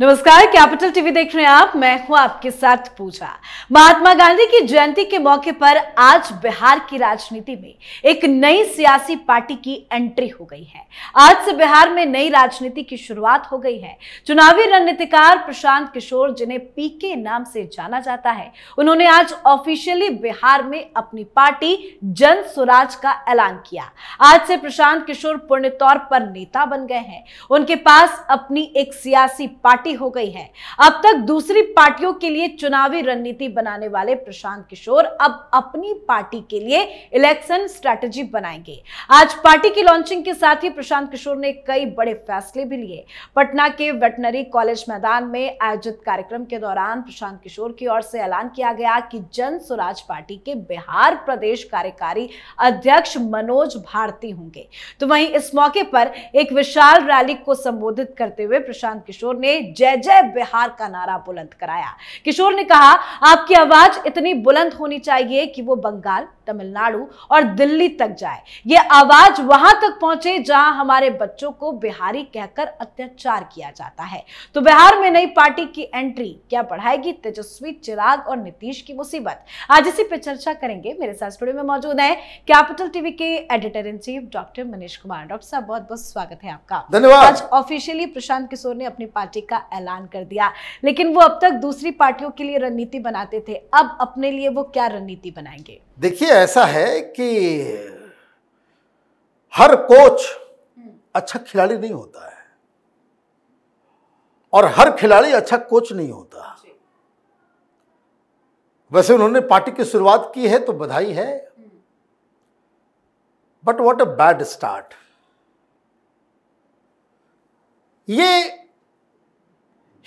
नमस्कार capital TV देख रहे हैं आप मैं हूं आपके साथ पूजा महात्मा गांधी की जयंती के मौके पर आज बिहार की राजनीति में एक नई सियासी पार्टी की एंट्री हो गई है आज से बिहार में नई राजनीति की शुरुआत हो गई है चुनावी रणनीतिकार प्रशांत किशोर जिन्हें पीके नाम से जाना जाता है उन्होंने आज ऑफिशियली बिहार में अपनी पार्टी जन स्वराज का ऐलान किया आज से प्रशांत किशोर पूर्ण तौर पर नेता बन गए हैं उनके पास अपनी एक सियासी पार्टी पार्टी हो गई है अब तक दूसरी पार्टियों के लिए चुनावी रणनीति बनाने वाले प्रशांत किशोर अब अपनी पार्टी के लिए इलेक्शन स्ट्रेटजी बनाएंगे आज पार्टी की लॉन्चिंग के साथ ही प्रशांत किशोर ने कई बड़े फैसले भी लिए पटना के वेटनरी कॉलेज मैदान में आयोजित कार्यक्रम के दौरान प्रशांत किशोर की ओर से ऐलान किया गया कि जन स्वराज पार्टी के बिहार प्रदेश कार्यकारी अध्यक्ष मनोज भारती होंगे तो वहीं इस मौके पर एक विशाल रैली को संबोधित करते हुए प्रशांत किशोर ने जय जय बिहार का नारा बुलंद कराया किशोर ने कहा आपकी आवाज इतनी बुलंद होनी चाहिए कि वो बंगाल तमिलनाडु और दिल्ली तक जाए ये आवाज वहां तक पहुंचे जहां हमारे बच्चों को बिहारी कहकर अत्याचार किया जाता है तो बिहार में नई पार्टी की एंट्री क्या बढ़ाएगी तेजस्वी चिराग और नीतीश की मुसीबत आज इसी पे चर्चा करेंगे मेरे साथ स्टूडियो में मौजूद है कैपिटल टीवी के editor in chief doctor Manish Kumar doctor साहब बहुत बहुत स्वागत है आपका धन्यवाद आज ऑफिशियली प्रशांत किशोर ने अपनी पार्टी का ऐलान कर दिया लेकिन वो अब तक दूसरी पार्टियों के लिए रणनीति बनाते थे अब अपने लिए वो क्या रणनीति बनाएंगे देखिए ऐसा है कि हर कोच अच्छा खिलाड़ी नहीं होता है और हर खिलाड़ी अच्छा कोच नहीं होता वैसे उन्होंने पार्टी की शुरुआत की है तो बधाई है but what a bad start ये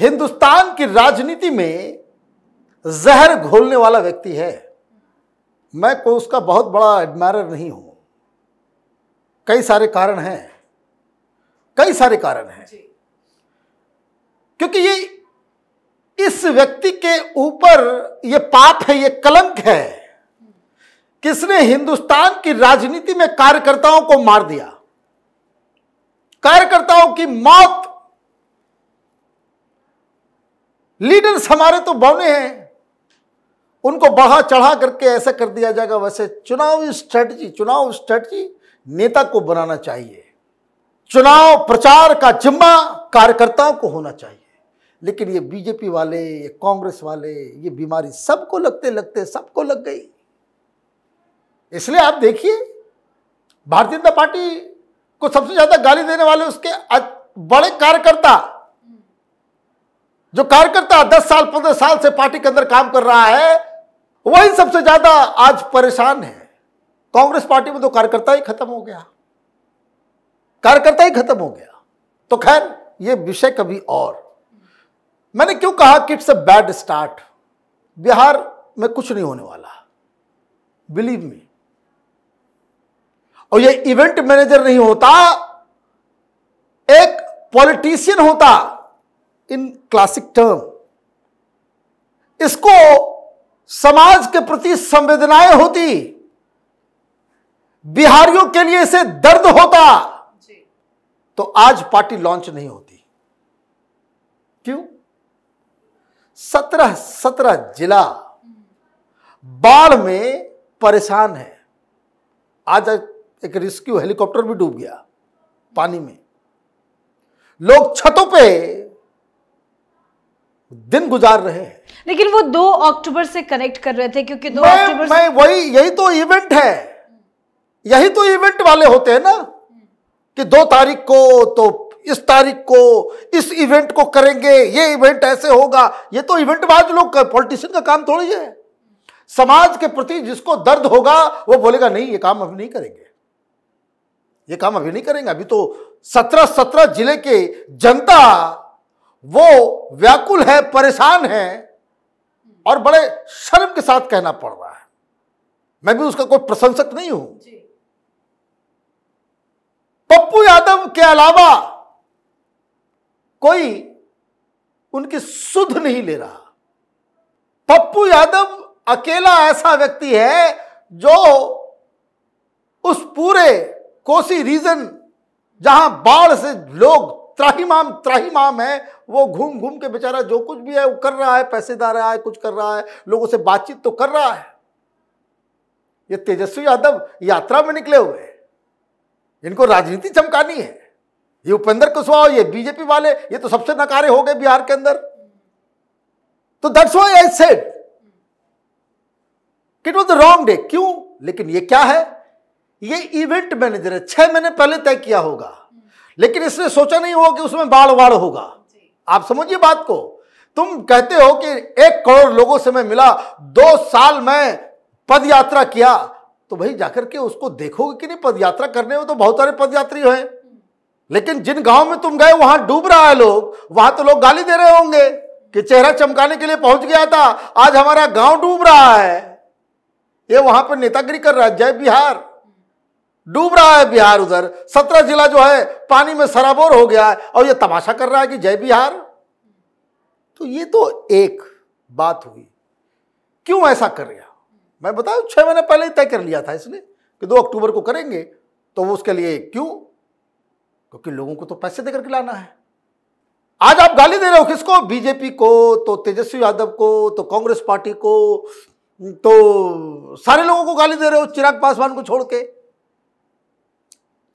हिंदुस्तान की राजनीति में जहर घोलने वाला व्यक्ति है मैं कोई उसका बहुत बड़ा एडमायर नहीं हूं कई सारे कारण हैं कई सारे कारण हैं क्योंकि ये इस व्यक्ति के ऊपर ये पाप है ये कलंक है किसने हिंदुस्तान की राजनीति में कार्यकर्ताओं को मार दिया कार्यकर्ताओं की मौत लीडर्स हमारे तो बौने हैं उनको बढ़ा चढ़ा करके ऐसा कर दिया जाएगा वैसे चुनावी स्ट्रेटजी चुनाव स्ट्रेटजी नेता को बनाना चाहिए चुनाव प्रचार का जिम्मा कार्यकर्ताओं को होना चाहिए लेकिन ये बीजेपी वाले ये कांग्रेस वाले ये बीमारी सबको लगते लगते सबको लग गई इसलिए आप देखिए भारतीय जनता पार्टी को सबसे ज़्यादा गाली देने वाले उसके बड़े कार्यकर्ता जो कार्यकर्ता दस साल पंद्रह साल से पार्टी के अंदर काम कर रहा है वही सबसे ज्यादा आज परेशान है कांग्रेस पार्टी में तो कार्यकर्ता ही खत्म हो गया कार्यकर्ता ही खत्म हो गया तो खैर यह विषय कभी और मैंने क्यों कहा कि it's a bad start Bihar में कुछ नहीं होने वाला बिलीव मी और ये इवेंट मैनेजर नहीं होता एक पॉलिटिशियन होता इन क्लासिक टर्म इसको समाज के प्रति संवेदनाएं होती बिहारियों के लिए इसे दर्द होता तो आज पार्टी लॉन्च नहीं होती क्यों सत्रह सत्रह जिला बाढ़ में परेशान है आज एक रेस्क्यू हेलीकॉप्टर भी डूब गया पानी में लोग छतों पे दिन गुजार रहे हैं लेकिन वो दो अक्टूबर से कनेक्ट कर रहे थे क्योंकि दो अक्टूबर मैं, मैं वही यही तो इवेंट है यही तो इवेंट वाले होते हैं ना कि दो तारीख को तो इस तारीख को इस इवेंट को करेंगे ये इवेंट ऐसे होगा ये तो इवेंटबाज लोग पॉलिटिशियन का काम थोड़ी है समाज के प्रति जिसको दर्द होगा वो बोलेगा नहीं ये काम अभी नहीं करेंगे ये काम अभी नहीं करेंगे अभी तो सत्रह सत्रह जिले के जनता वो व्याकुल है परेशान है और बड़े शर्म के साथ कहना पड़ रहा है मैं भी उसका कोई प्रशंसक नहीं हूं पप्पू यादव के अलावा कोई उनकी सुध नहीं ले रहा पप्पू यादव अकेला ऐसा व्यक्ति है जो उस पूरे कोसी रीजन जहां बाढ़ से लोग त्राहीमाम त्राहीमाम है वो घूम घूम के बेचारा जो कुछ भी है वो कर रहा है पैसे दा रहा है कुछ कर रहा है लोगों से बातचीत तो कर रहा है ये तेजस्वी यादव यात्रा में निकले हुए हैं इनको राजनीति चमकानी है ये उपेंद्र कुशवाहा ये बीजेपी वाले ये तो सबसे नकारे हो गए बिहार के अंदर तो दैट्स वो I said it was the wrong day क्यों लेकिन ये क्या है ये इवेंट मैनेजर है छह महीने पहले तय किया होगा लेकिन इसने सोचा नहीं होगा कि उसमें बाढ़ वाड़ होगा आप समझिए बात को तुम कहते हो कि एक करोड़ लोगों से मैं मिला दो साल मैं पद यात्रा किया तो भाई जाकर के उसको देखोगे कि नहीं पद यात्रा करने में तो बहुत सारे पद यात्री हैं लेकिन जिन गांव में तुम गए वहां डूब रहा है लोग वहां तो लोग गाली दे रहे होंगे कि चेहरा चमकाने के लिए पहुंच गया था आज हमारा गांव डूब रहा है ये वहां पर नेतागिरी कर रहा है जय बिहार डूब रहा है बिहार उधर सत्रह जिला जो है पानी में सराबोर हो गया है और ये तमाशा कर रहा है कि जय बिहार तो ये तो एक बात हुई क्यों ऐसा कर रहा मैं बताऊ छह महीने पहले ही तय कर लिया था इसने कि दो अक्टूबर को करेंगे तो वो उसके लिए क्यों क्योंकि लोगों को तो पैसे देकर के लाना है आज आप गाली दे रहे हो किसको बीजेपी को तो तेजस्वी यादव को तो कांग्रेस पार्टी को तो सारे लोगों को गाली दे रहे हो चिराग पासवान को छोड़ के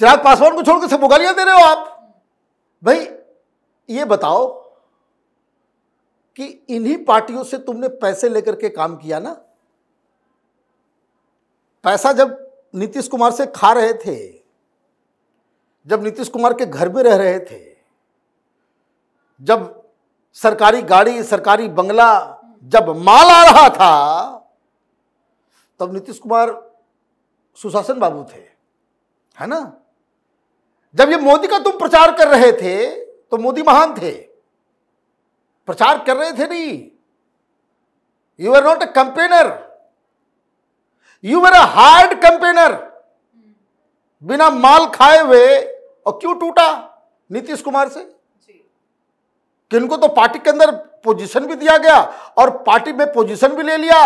चिराग पासवान को छोड़कर सबको गालियां दे रहे हो आप भाई ये बताओ कि इन्हीं पार्टियों से तुमने पैसे लेकर के काम किया ना पैसा जब नीतीश कुमार से खा रहे थे जब नीतीश कुमार के घर में रह रहे थे जब सरकारी गाड़ी सरकारी बंगला जब माल आ रहा था तब नीतीश कुमार सुशासन बाबू थे है ना जब ये मोदी का तुम प्रचार कर रहे थे तो मोदी महान थे प्रचार कर रहे थे नहीं you are not a campaigner you are a hard campaigner बिना माल खाए हुए और क्यों टूटा नीतीश कुमार से किनको तो पार्टी के अंदर पोजीशन भी दिया गया और पार्टी में पोजीशन भी ले लिया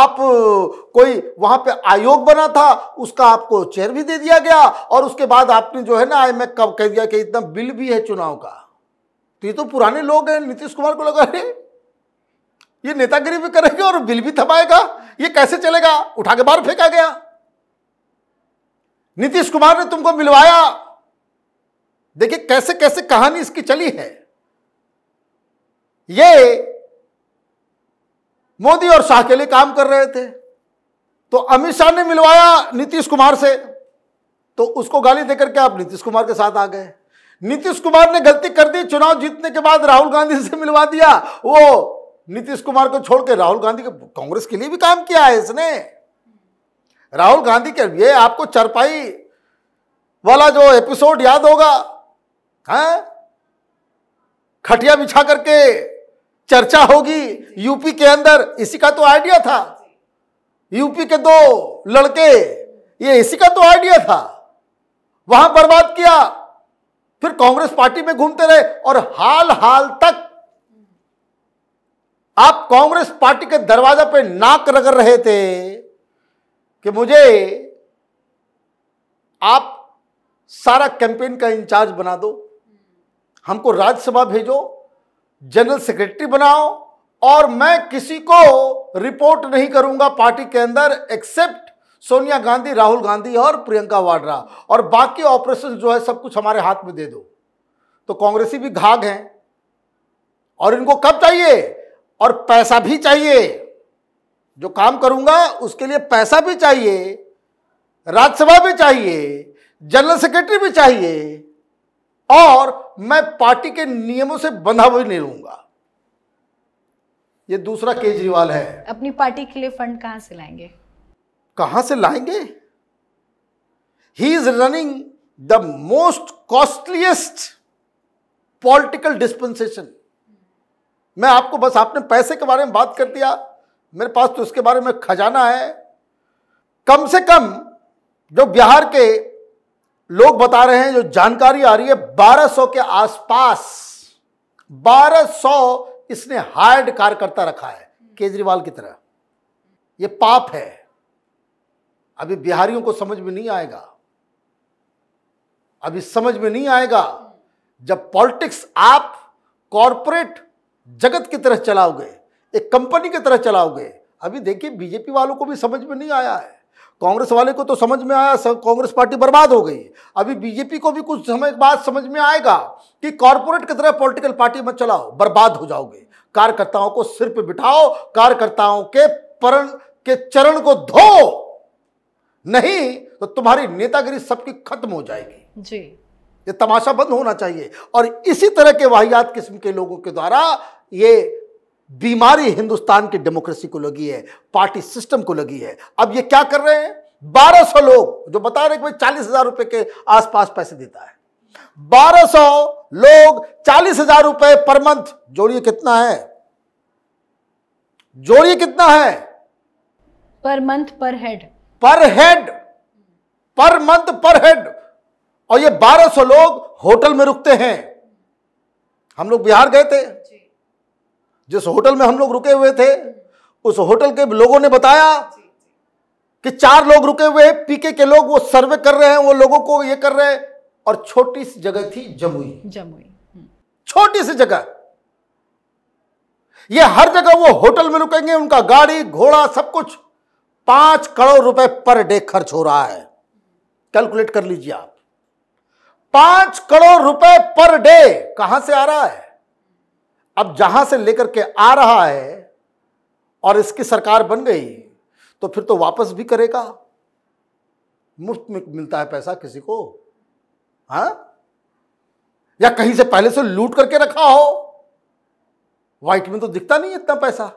आप कोई वहां पे आयोग बना था उसका आपको चेयर भी दे दिया गया और उसके बाद आपने जो है ना आई एम कब कह दिया कि इतना बिल भी है चुनाव का तो ये तो पुराने लोग हैं नीतीश कुमार को लगा ये नेतागिरी भी करेगा और बिल भी थपाएगा ये कैसे चलेगा उठा के बाहर फेंका गया नीतीश कुमार ने तुमको मिलवाया देखिए कैसे कैसे कहानी इसकी चली है ये मोदी और शाह के लिए काम कर रहे थे तो अमित शाह ने मिलवाया नीतीश कुमार से तो उसको गाली देकर के आप नीतीश कुमार के साथ आ गए नीतीश कुमार ने गलती कर दी चुनाव जीतने के बाद राहुल गांधी से मिलवा दिया वो नीतीश कुमार को छोड़ के राहुल गांधी के कांग्रेस के लिए भी काम किया है इसने राहुल गांधी के ये आपको चरपाई वाला जो एपिसोड याद होगा हैं हाँ? खटिया बिछा करके चर्चा होगी यूपी के अंदर इसी का तो आइडिया था यूपी के दो लड़के ये इसी का तो आइडिया था वहां बर्बाद किया फिर कांग्रेस पार्टी में घूमते रहे और हाल हाल तक आप कांग्रेस पार्टी के दरवाजा पे नाक रगड़ रहे थे कि मुझे आप सारा कैंपेन का इंचार्ज बना दो हमको राज्यसभा भेजो जनरल सेक्रेटरी बनाओ और मैं किसी को रिपोर्ट नहीं करूंगा पार्टी के अंदर एक्सेप्ट सोनिया गांधी राहुल गांधी और प्रियंका वाड्रा और बाकी ऑपरेशन जो है सब कुछ हमारे हाथ में दे दो तो कांग्रेसी भी घाघ हैं और इनको कब चाहिए और पैसा भी चाहिए जो काम करूंगा उसके लिए पैसा भी चाहिए राज्यसभा भी चाहिए जनरल सेक्रेटरी भी चाहिए और मैं पार्टी के नियमों से बंधा भी नहीं रहूंगा ये दूसरा केजरीवाल है अपनी पार्टी के लिए फंड कहां से लाएंगे कहां से लाएंगे he is running the most costliest political dispensation मैं आपको बस आपने पैसे के बारे में बात कर दिया मेरे पास तो उसके बारे में खजाना है कम से कम जो बिहार के लोग बता रहे हैं जो जानकारी आ रही है 1200 के आसपास 1200 इसने हार्ड कार्यकर्ता रखा है केजरीवाल की तरह ये पाप है अभी बिहारियों को समझ में नहीं आएगा अभी समझ में नहीं आएगा जब पॉलिटिक्स आप कॉरपोरेट जगत की तरह चलाओगे एक कंपनी की तरह चलाओगे अभी देखिए बीजेपी वालों को भी समझ में नहीं आया है कांग्रेस वाले को तो समझ में आया कांग्रेस पार्टी बर्बाद हो गई अभी बीजेपी को भी कुछ समय बाद समझ में आएगा कि कॉरपोरेट की तरह पॉलिटिकल पार्टी मत चलाओ बर्बाद हो जाओगे कार्यकर्ताओं को सिर पर बिठाओ कार्यकर्ताओं के परण के चरण को धो नहीं तो तुम्हारी नेतागिरी सबकी खत्म हो जाएगी जी ये तमाशा बंद होना चाहिए और इसी तरह के वाहियात किस्म के लोगों के द्वारा ये बीमारी हिंदुस्तान की डेमोक्रेसी को लगी है पार्टी सिस्टम को लगी है अब ये क्या कर रहे हैं 1200 लोग जो बता रहे कि चालीस हजार रुपए के आसपास पैसे देता है 1200 लोग चालीस हजार रुपए पर मंथ जोड़िए कितना है जोड़िए कितना है पर मंथ पर हेड पर हेड पर मंथ पर हेड और ये 1200 लोग होटल में रुकते हैं हम लोग बिहार गए थे जिस होटल में हम लोग रुके हुए थे उस होटल के लोगों ने बताया कि चार लोग रुके हुए हैं पीके के लोग वो सर्वे कर रहे हैं वो लोगों को ये कर रहे हैं और छोटी सी जगह थी जमुई जमुई हम्म। छोटी सी जगह ये हर जगह वो होटल में रुकेंगे उनका गाड़ी घोड़ा सब कुछ पांच करोड़ रुपए पर डे खर्च हो रहा है कैलकुलेट कर लीजिए आप पांच करोड़ रुपए पर डे कहां से आ रहा है अब जहां से लेकर के आ रहा है और इसकी सरकार बन गई तो फिर तो वापस भी करेगा मुफ्त में मिलता है पैसा किसी को हा? या कहीं से पहले से लूट करके रखा हो व्हाइट में तो दिखता नहीं इतना पैसा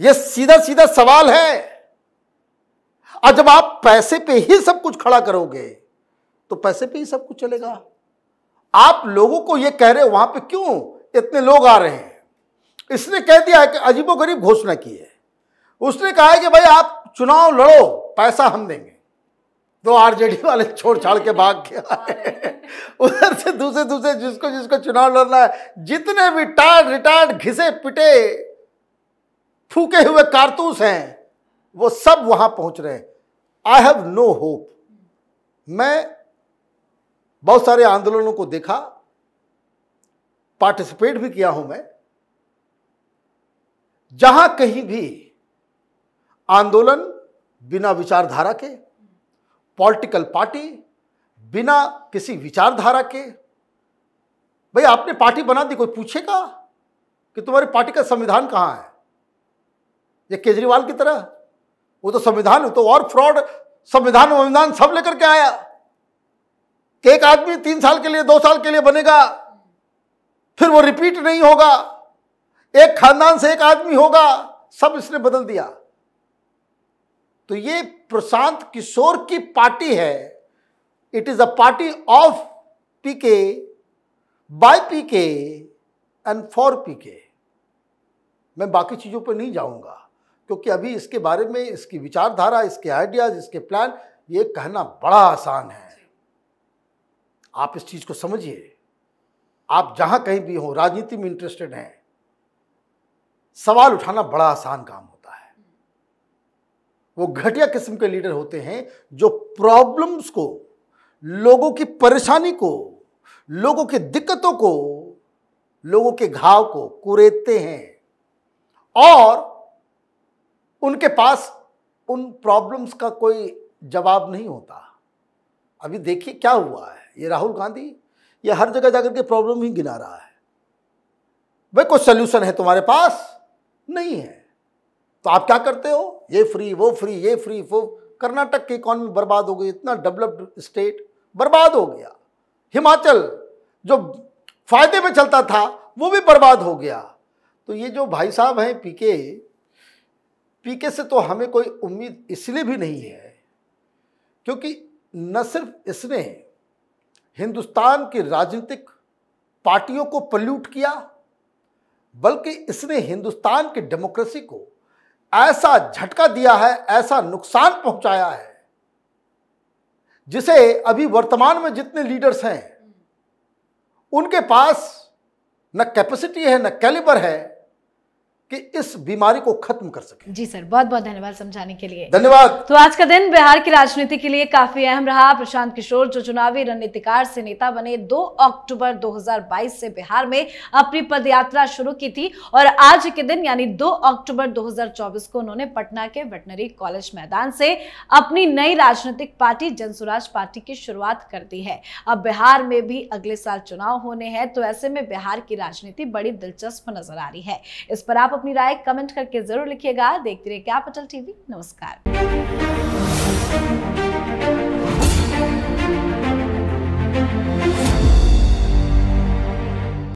यह सीधा सीधा सवाल है और जब आप पैसे पे ही सब कुछ खड़ा करोगे तो पैसे पे ही सब कुछ चलेगा आप लोगों को यह कह रहे हो वहां पे क्यों इतने लोग आ रहे हैं इसने कह दिया है कि अजीबो गरीब घोषणा की है उसने कहा है कि भाई आप चुनाव लड़ो पैसा हम देंगे तो आरजेडी वाले छोड़ छाड़ के भाग गया उधर से दूसरे दूसरे जिसको जिसको चुनाव लड़ना है जितने भी टायर्ड रिटायर्ड घिसे पिटे फूके हुए कारतूस हैं वो सब वहां पहुंच रहे हैं आई हैव नो होप मैं बहुत सारे आंदोलनों को देखा पार्टिसिपेट भी किया हूं मैं जहां कहीं भी आंदोलन बिना विचारधारा के पॉलिटिकल पार्टी बिना किसी विचारधारा के भाई आपने पार्टी बना दी कोई पूछेगा कि तुम्हारी पार्टी का संविधान कहां है ये केजरीवाल की तरह वो तो संविधान तो और फ्रॉड संविधान संविधान सब लेकर के आया एक आदमी तीन साल के लिए दो साल के लिए बनेगा फिर वो रिपीट नहीं होगा एक खानदान से एक आदमी होगा सब इसने बदल दिया तो ये प्रशांत किशोर की पार्टी है it is a party of PK by PK and for PK मैं बाकी चीज़ों पर नहीं जाऊंगा क्योंकि अभी इसके बारे में इसकी विचारधारा इसके आइडियाज इसके प्लान ये कहना बड़ा आसान है आप इस चीज़ को समझिए आप जहां कहीं भी हो राजनीति में इंटरेस्टेड हैं सवाल उठाना बड़ा आसान काम होता है वो घटिया किस्म के लीडर होते हैं जो प्रॉब्लम्स को लोगों की परेशानी को लोगों की दिक्कतों को लोगों के घाव को कुरेदते हैं और उनके पास उन प्रॉब्लम्स का कोई जवाब नहीं होता अभी देखिए क्या हुआ है ये राहुल गांधी ये हर जगह जाकर के प्रॉब्लम ही गिना रहा है भाई कोई सोल्यूशन है तुम्हारे पास नहीं है तो आप क्या करते हो ये फ्री वो फ्री ये फ्री वो कर्नाटक की इकॉनमी बर्बाद हो गई इतना डेवलप्ड स्टेट बर्बाद हो गया हिमाचल जो फायदे में चलता था वो भी बर्बाद हो गया तो ये जो भाई साहब हैं पीके पीके से तो हमें कोई उम्मीद इसलिए भी नहीं है क्योंकि न सिर्फ इसने हिंदुस्तान की राजनीतिक पार्टियों को पल्यूट किया बल्कि इसने हिंदुस्तान की डेमोक्रेसी को ऐसा झटका दिया है ऐसा नुकसान पहुंचाया है जिसे अभी वर्तमान में जितने लीडर्स हैं उनके पास न कैपेसिटी है न कैलिबर है कि इस बीमारी को खत्म कर सके जी सर बहुत बहुत धन्यवाद समझाने के लिए धन्यवाद तो आज का दिन बिहार की राजनीति के लिए काफी अहम रहा प्रशांत किशोर जो चुनावी रणनीतिकार से नेता बने 2 अक्टूबर 2022 से बिहार में अपनी पदयात्रा शुरू की थी और आज के दिन यानी 2 अक्टूबर 2024 को उन्होंने पटना के वेटनरी कॉलेज मैदान से अपनी नई राजनीतिक पार्टी जन पार्टी की शुरुआत कर दी है अब बिहार में भी अगले साल चुनाव होने हैं तो ऐसे में बिहार की राजनीति बड़ी दिलचस्प नजर आ रही है इस पर आप अपनी राय कमेंट करके जरूर लिखिएगा देखते रहिए कैपिटल टीवी नमस्कार